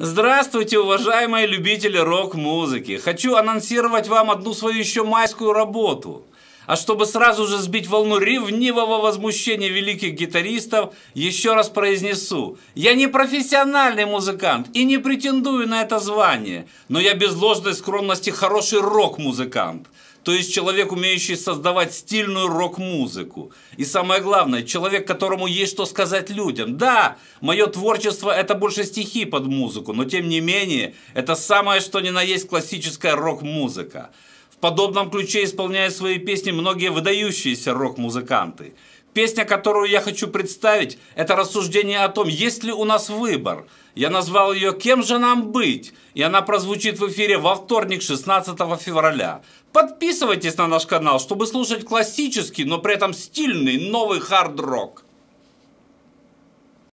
Здравствуйте, уважаемые любители рок-музыки! Хочу анонсировать вам одну свою еще майскую работу. А чтобы сразу же сбить волну ревнивого возмущения великих гитаристов, еще раз произнесу. Я не профессиональный музыкант и не претендую на это звание, но я без ложной скромности хороший рок-музыкант. То есть человек, умеющий создавать стильную рок-музыку. И самое главное, человек, которому есть что сказать людям. Да, мое творчество это больше стихи под музыку, но тем не менее, это самое что ни на есть классическая рок-музыка. В подобном ключе исполняют свои песни многие выдающиеся рок-музыканты. Песня, которую я хочу представить, это рассуждение о том, есть ли у нас выбор. Я назвал ее «Кем же нам быть?» И она прозвучит в эфире во вторник, 16 февраля. Подписывайтесь на наш канал, чтобы слушать классический, но при этом стильный новый хард-рок.